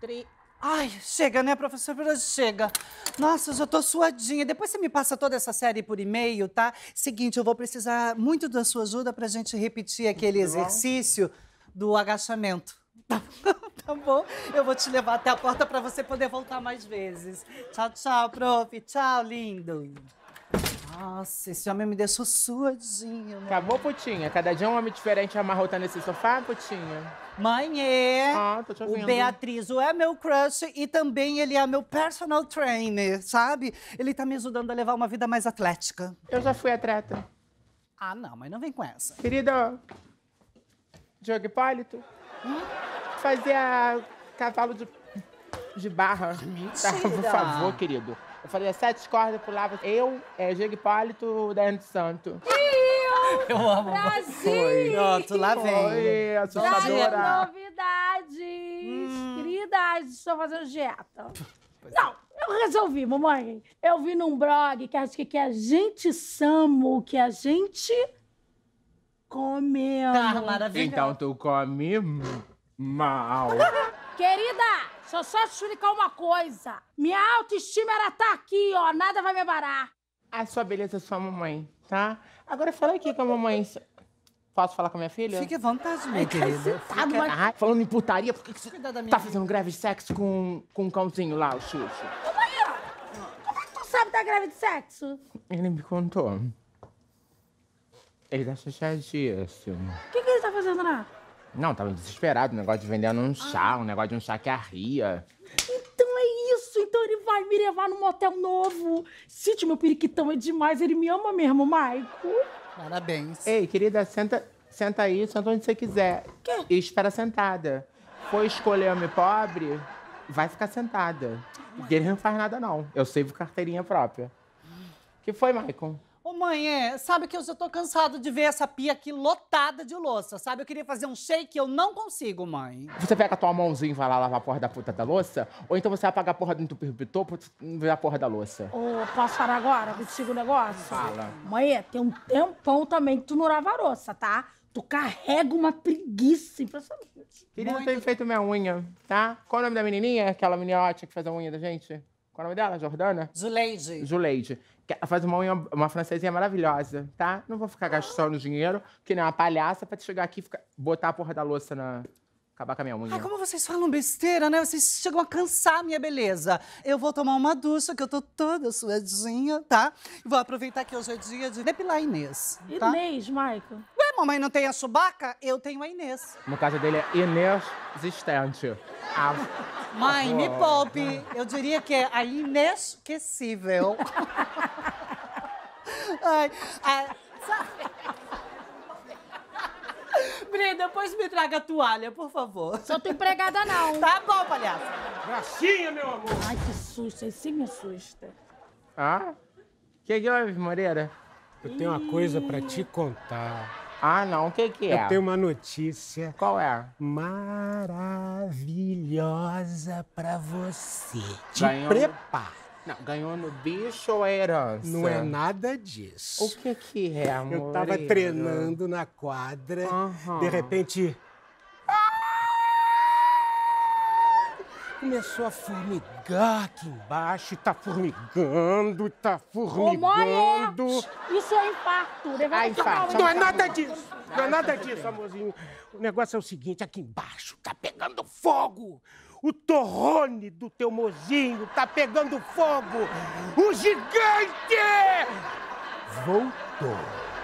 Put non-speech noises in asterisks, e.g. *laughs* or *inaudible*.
Tri... Ai, chega, né, professora? Chega. Nossa, eu já tô suadinha. Depois você me passa toda essa série por e-mail, tá? Seguinte, eu vou precisar muito da sua ajuda pra gente repetir aquele tá exercício do agachamento. *laughs* Tá, tá bom? Eu vou te levar até a porta para você poder voltar mais vezes. Tchau, tchau, prof. Tchau, lindo. Nossa, esse homem me deixou suadinha. Né? Acabou, putinha? Cada dia um homem diferente amarrotando esse sofá, putinha? Mãe, é. Ah, tô te ouvindo. O Beatriz, o é meu crush e também ele é meu personal trainer, sabe? Ele tá me ajudando a levar uma vida mais atlética. Eu já fui atleta. Ah, não, mas não vem com essa. Querida, Diogo Hipólito, hum? fazia cavalo de, de barra. Tá, por favor, querido. Eu fazia sete cordas, pulava eu, é, Diego Hipólito, Daiane Santo. Eu amo. Brasil! Foi. Pronto, lá vem. Oi, assustadora. novidades. Hum. Queridas, estou fazendo dieta. É. Não, eu resolvi, mamãe. Eu vi num blog que acho que, que a gente samo, que a gente comeu. Tá maravilha. Então tu come mal. *laughs* Querida, Deixa eu só te explicar uma coisa. Minha autoestima era tá aqui, ó. Nada vai me abarar. A ah, sua beleza é sua mamãe, tá? Agora fala aqui com a mamãe. Posso falar com a minha filha? Fique à vontade, minha tá querida. Fica... Mas... Ah, falando em putaria, por que, você da minha tá fazendo greve de sexo com, com um cãozinho lá, o Xuxa? Como é Como é que tu sabe da greve de sexo? Ele me contou. Ele tá chateadíssimo. O que, que ele tá fazendo lá? Não, tava desesperado. O negócio de vendendo um chá, ah. um negócio de um chá que arria. Então é isso. Então ele vai me levar no motel novo. Sítio, meu periquitão é demais. Ele me ama mesmo, Maico. Parabéns. Ei, querida, senta, senta aí, senta onde você quiser. Quê? E espera sentada. Foi escolher homem pobre, vai ficar sentada. Porque ele não faz nada, não. Eu saivo carteirinha própria. que foi, Maicon? Ô mãe, é, sabe que eu já tô cansado de ver essa pia aqui lotada de louça, sabe? Eu queria fazer um shake, eu não consigo, mãe. Você pega a tua mãozinha e vai lá lavar a porra da puta da louça? Ou então você vai apagar a porra do entupitor pra ver a porra da louça? Ô, oh, posso falar agora contigo o negócio? Fala. Mãe, é, tem um tempão também que tu não lava a louça, tá? Tu carrega uma preguiça impressionante. Querida, Muito... eu tenho feito minha unha, tá? Qual é o nome da menininha? Aquela menininha que faz a unha da gente? Qual é o nome dela? Jordana? Zuleide. Zuleide. Ela faz uma unha, uma francesinha maravilhosa, tá? Não vou ficar gastando dinheiro, que nem uma palhaça, pra te chegar aqui e ficar, botar a porra da louça na. Acabar com a minha unha. Ai, ah, como vocês falam besteira, né? Vocês chegam a cansar a minha beleza. Eu vou tomar uma ducha, que eu tô toda suadinha, tá? E vou aproveitar que hoje é dia de depilar a Inês. Tá? Inês, Michael. Ué, mamãe não tem a Subaca? Eu tenho a Inês. No caso dele é Inês Existente. A... Mãe, me poupe. Eu diria que é inesquecível. Ai, a... Brenda, depois me traga a toalha, por favor. Só tô empregada, não. Tá bom, palhaço. Gracinha, meu amor. Ai, que susto. sim, me assusta. Ah? Que que houve, Moreira? Eu tenho uma coisa pra te contar. Ah, não, o que, que é? Eu tenho uma notícia. Qual é? Maravilhosa pra você. Te ganhou... prepara. Não, ganhou no bicho ou é herança? Não é nada disso. O que que é, amor? Eu tava treinando na quadra, de repente Começou a formigar aqui embaixo tá formigando, tá formigando. Ô, Isso é infarto. Ah, infarto. Não é nada disso. Não é nada disso, amorzinho. O negócio é o seguinte, aqui embaixo tá pegando fogo. O torrone do teu mozinho tá pegando fogo. O gigante voltou.